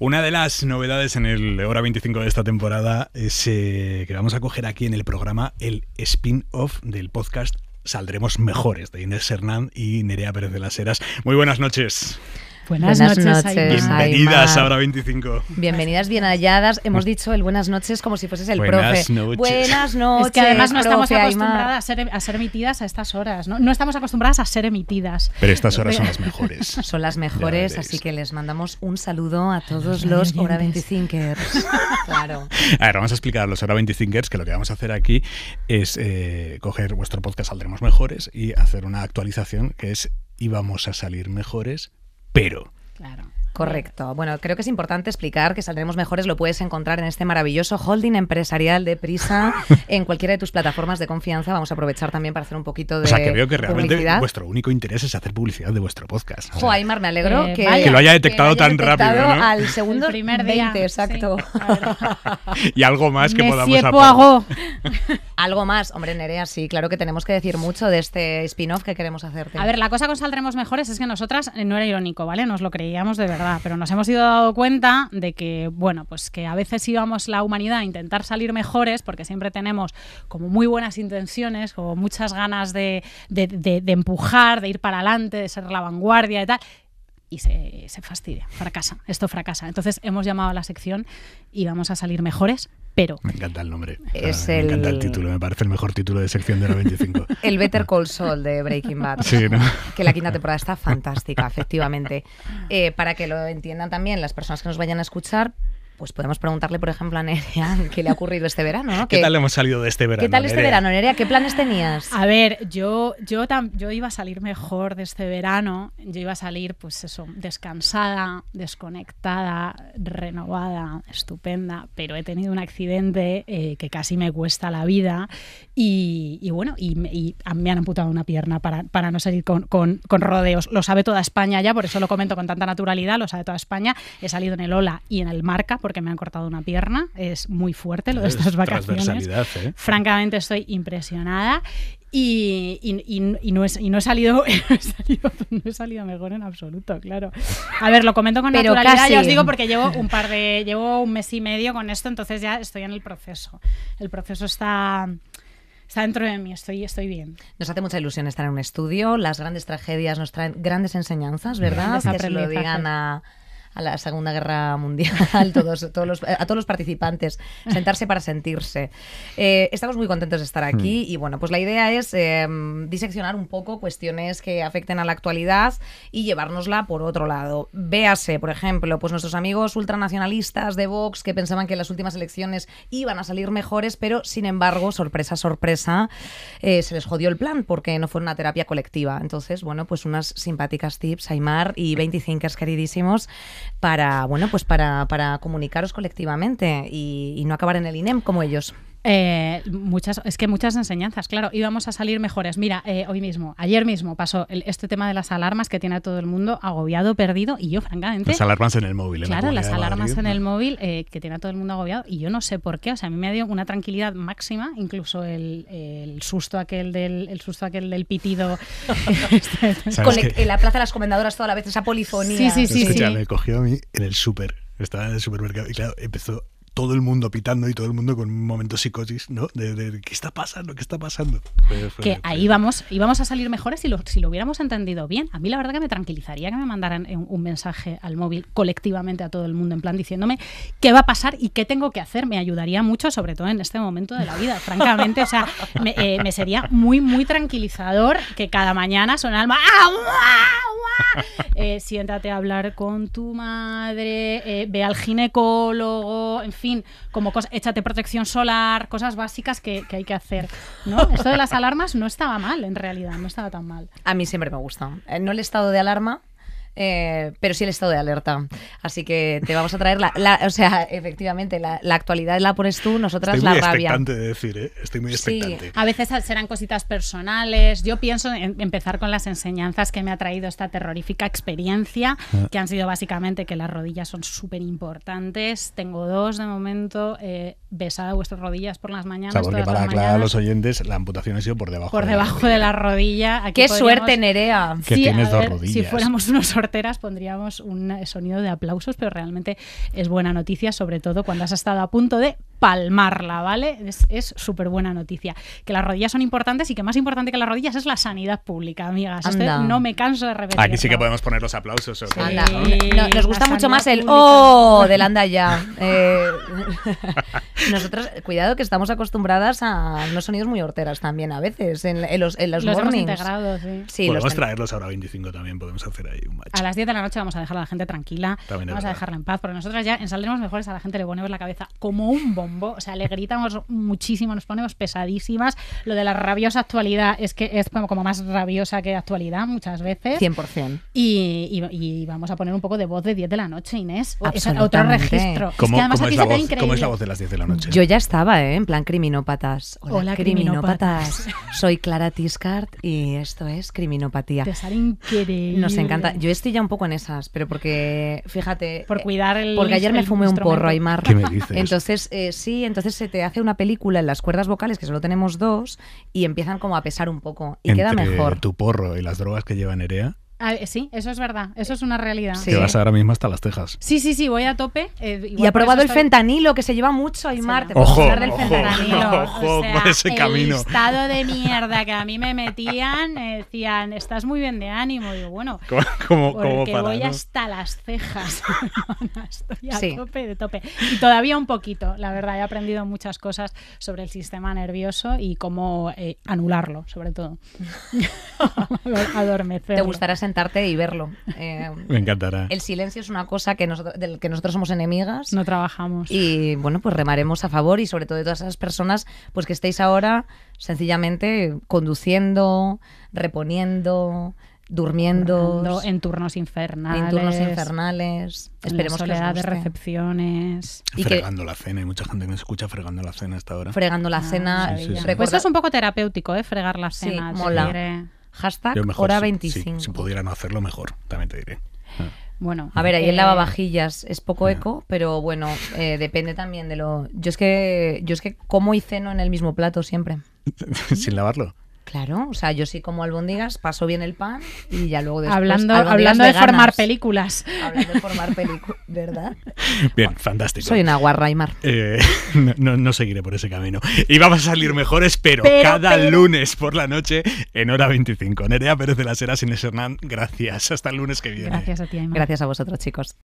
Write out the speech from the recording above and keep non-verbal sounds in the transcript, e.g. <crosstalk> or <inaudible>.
Una de las novedades en el Hora 25 de esta temporada es eh, que vamos a coger aquí en el programa el spin-off del podcast Saldremos Mejores de Inés Hernán y Nerea Pérez de las Heras. Muy buenas noches. Buenas, noches. Bienvenidas a Hora 25. Bienvenidas, bien halladas. <laughs> Hemos dicho el buenas noches como si fueses el buenas profe. Noches. Buenas noches. Es que además no estamos acostumbradas a ser, emitidas a estas horas, ¿no? estamos acostumbradas a ser emitidas. Pero estas horas son las mejores. <laughs> Son las mejores, así que les mandamos un saludo a todos los, Hora 25ers. <laughs> claro. A ver, vamos a explicar a los Hora 25ers que lo que vamos a hacer aquí es eh, coger vuestro podcast Saldremos Mejores y hacer una actualización que es íbamos a salir mejores pero. Claro. Correcto. Bueno, creo que es importante explicar que Saldremos Mejores lo puedes encontrar en este maravilloso holding empresarial de Prisa <laughs> en cualquiera de tus plataformas de confianza. Vamos a aprovechar también para hacer un poquito de. O sea, que veo que realmente vuestro único interés es hacer publicidad de vuestro podcast. Aymar, me alegro eh, que, que, lo haya detectado tan rápido. Al segundo primer exacto. <laughs> y algo más que podamos aportar. <laughs> Algo más, hombre, Nerea, sí, claro que tenemos que decir mucho de este spin-off que queremos hacer. A ver, la cosa con Saldremos Mejores es que nosotras, eh, no era irónico, ¿vale? Nos lo creíamos de verdad, pero nos hemos ido dando cuenta de que, bueno, pues que a veces íbamos la humanidad a intentar salir mejores porque siempre tenemos como muy buenas intenciones, como muchas ganas de, empujar, de ir para adelante, de ser la vanguardia y tal y se, se, fastidia, fracasa, esto fracasa. Entonces hemos llamado a la sección y vamos a salir mejores me encanta el nombre. Ah, me encanta el título, me parece el mejor título de sección de la 25. <laughs> el Better Call Saul de Breaking Bad. Sí, ¿no? Que la quinta temporada está fantástica, efectivamente. Eh, para que lo entiendan también las personas que nos vayan a escuchar, pues podemos preguntarle, por ejemplo, a Nerea <laughs> qué le ha ocurrido este verano, ¿no? ¿Qué, tal tal hemos salido de este verano? ¿Qué tal este verano, Nerea? ¿Qué planes tenías? A ver, yo, yo, yo iba a salir mejor de este verano. Yo iba a salir, pues eso, descansada, desconectada, renovada, estupenda. Pero he tenido un accidente eh, que casi me cuesta la vida. Y, bueno, y, me han amputado una pierna para, para no salir con, con rodeos. Lo sabe toda España ya, por eso lo comento con tanta naturalidad, lo sabe toda España. He salido en el Ola y en el Marca, porque me han cortado una pierna. Es muy fuerte lo de estas vacaciones. ¿eh? Francamente estoy impresionada. Y, y, y, <laughs> no, he, salido, no salido mejor en absoluto, claro. A ver, lo comento con naturalidad, ya os digo, porque llevo un par de, llevo un mes y medio con esto, entonces ya estoy en el proceso. El proceso está está dentro de mí, estoy, estoy bien. Nos hace mucha ilusión estar en un estudio, las grandes tragedias nos traen grandes enseñanzas, ¿verdad? que se lo digan a a la Segunda Guerra Mundial, <laughs> todos, todos a todos los participantes, sentarse para sentirse. Eh, estamos muy contentos de estar aquí hmm. y bueno, pues la idea es em, diseccionar un poco cuestiones que afecten a la actualidad y llevárnosla por otro lado. Véase, por ejemplo, pues nuestros amigos ultranacionalistas de Vox que pensaban que las últimas elecciones iban a salir mejores, pero sin embargo, sorpresa, sorpresa, eh, se les jodió el plan porque no fue una terapia colectiva. Entonces, bueno, pues unas simpáticas tips, Aymar y 25 queridísimos para, bueno, pues para, para comunicaros colectivamente y, y no acabar en el INEM como ellos. Eh, muchas, es que muchas enseñanzas, claro, íbamos a salir mejores. Mira, eh, hoy mismo, ayer mismo pasó este tema de las alarmas que tiene a todo el mundo agobiado, perdido, y yo francamente... Las alarmas en el móvil. claro, las alarmas en el móvil eh, que tiene a todo el mundo agobiado, y yo no sé por qué, o sea, a mí me dado una tranquilidad máxima, incluso el, el susto aquel del el susto aquel del pitido. <laughs> en la Plaza de las Comendadoras toda la vez, esa polifonía. Sí, sí, sí. Escucha, me cogió a mí en el súper, estaba en el supermercado, y claro, empezó todo el mundo pitando y todo el mundo con un momento psicosis, ¿no? De, qué está pasando, qué está pasando. que ahí ahí y vamos, íbamos a salir mejores si lo, si lo hubiéramos entendido bien. A mí la verdad que me tranquilizaría que me mandaran un mensaje al móvil colectivamente a todo el mundo, en plan diciéndome qué va a pasar y qué tengo que hacer. Me ayudaría mucho, sobre todo en este momento de la vida, <laughs> francamente. O sea, eh, me, sería muy, muy tranquilizador que cada mañana son alma <laughs> Eh, siéntate a hablar con tu madre, eh, ve al ginecólogo, en fin, como échate protección solar, cosas básicas que, hay que hacer. ¿no? <laughs> Esto de las alarmas no estaba mal, en realidad, no estaba tan mal. A mí siempre me gusta. Eh, no el estado de alarma, eh, pero sí el estado de alerta. Así que te vamos a traer, la, o sea, efectivamente, la, la, actualidad la pones tú, nosotras Estoy muy rabia. Expectante de decir, ¿eh? Estoy muy expectante. Sí, a veces serán cositas personales. Yo pienso empezar con las enseñanzas que me ha traído esta terrorífica experiencia, ah. que han sido básicamente que las rodillas son súper importantes. Tengo dos de momento. Eh, vuestras rodillas por las mañanas. O porque para aclarar a los oyentes, la amputación ha sido por debajo. Por de debajo de la rodilla. ¡Qué suerte, Nerea! Que tienes dos rodillas. Si fuéramos unos pondríamos un eh, sonido de aplausos, pero realmente es buena noticia, sobre todo cuando has estado a punto de palmarla, ¿vale? Es súper buena noticia. Que las rodillas son importantes y que más importante que las rodillas es la sanidad pública, amigas. no me canso de repetir. Aquí sí que podemos poner los aplausos. nos gusta mucho más el ¡Oh! del anda ya. <laughs> Eh, <laughs> nosotros, cuidado que estamos acostumbradas a unos sonidos muy horteras también a veces en, los, en los, los sí. podemos traerlos ahora 25 también, podemos hacer ahí un match. A las 10 de la noche vamos a dejar a la gente tranquila, vamos a dejarla en paz, porque nosotras ya en Saldremos Mejores a la gente le ponemos la cabeza como un bombón o sea, le gritamos muchísimo, nos ponemos pesadísimas. Lo de la rabiosa actualidad es que es como, más rabiosa que actualidad muchas veces. 100%. Y, vamos a poner un poco de voz de 10 de la noche, Inés. Oh, otro registro. ¿Cómo es, la voz, de las 10 de la mm. noche? Yo ya estaba, ¿eh? En plan criminópatas. Hola, criminópatas. Soy Clara Tiscard y esto es Criminopatía. Nos encanta. Yo estoy ya un poco en esas, pero porque, fíjate... Por cuidar eh, el... Porque ayer me fumé un porro, Aymar. ¿Qué me dices? Entonces, eh, sí, entonces se te hace una película en las cuerdas vocales, que solo tenemos dos, y empiezan como a pesar un poco, y queda mejor. tu porro y las drogas que lleva Nerea, Ah, eh, sí, eso es verdad, eso es una realidad. Sí. Que vas ahora mismo hasta las cejas Sí, sí, sí, voy a tope. Eh, y ha probado el fentanilo, que se lleva mucho, Aymar, Marte. ojo, ojo, Ojo, ese el estado de mierda que a mí me metían, eh, decían, estás muy bien de ánimo. Y digo, bueno, <laughs> porque voy hasta las cejas. <laughs> estoy a tope de tope. Y todavía un poquito, la verdad, he aprendido muchas cosas sobre el sistema nervioso y cómo anularlo, sobre todo. <laughs> Adormecer. ¿Te gustará sentarte y verlo. <laughs> Eh, me encantará. El silencio es una cosa que del que nosotros somos enemigas. No trabajamos. Y bueno, pues remaremos a favor y sobre todo de todas esas personas pues que estéis ahora sencillamente conduciendo, reponiendo, durmiendo en turnos infernales en turnos infernales esperemos en la soledad que de recepciones y fregando la cena hay mucha gente que me escucha fregando la cena hasta ahora fregando la cena ah, sí, pues eso es un poco terapéutico eh fregar la cena mola Hashtag hora 25. Si, pudieran hacerlo, mejor, también te diré. Ah. Bueno, a ver, ahí el eh, lavavajillas es poco eco, pero bueno, eh, depende también de lo. Yo es que yo es que como y ceno en el mismo plato siempre. <laughs> Sin lavarlo. Claro, o sea, yo sí como albóndigas, paso bien el pan y ya luego después... Hablando, hablando de formar películas. Hablando de formar películas, <laughs> ¿verdad? Bien, fantástico. Soy una eh, <laughs> no, seguiré por ese camino. Y vamos a salir mejores, pero, cada lunes por la noche en hora 25. Nerea Pérez de las Heras, Inés Hernán, gracias. Hasta el lunes que viene. Gracias a ti, Gracias a vosotros, chicos.